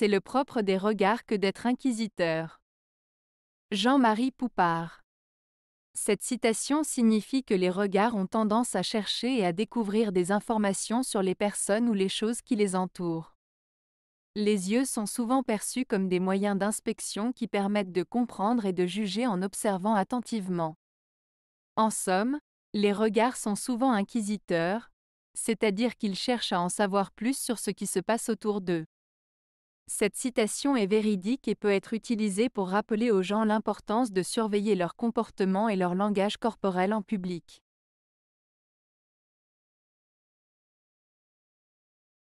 c'est le propre des regards que d'être inquisiteur. Jean-Marie Poupard. Cette citation signifie que les regards ont tendance à chercher et à découvrir des informations sur les personnes ou les choses qui les entourent. Les yeux sont souvent perçus comme des moyens d'inspection qui permettent de comprendre et de juger en observant attentivement. En somme, les regards sont souvent inquisiteurs, c'est-à-dire qu'ils cherchent à en savoir plus sur ce qui se passe autour d'eux. Cette citation est véridique et peut être utilisée pour rappeler aux gens l'importance de surveiller leur comportement et leur langage corporel en public.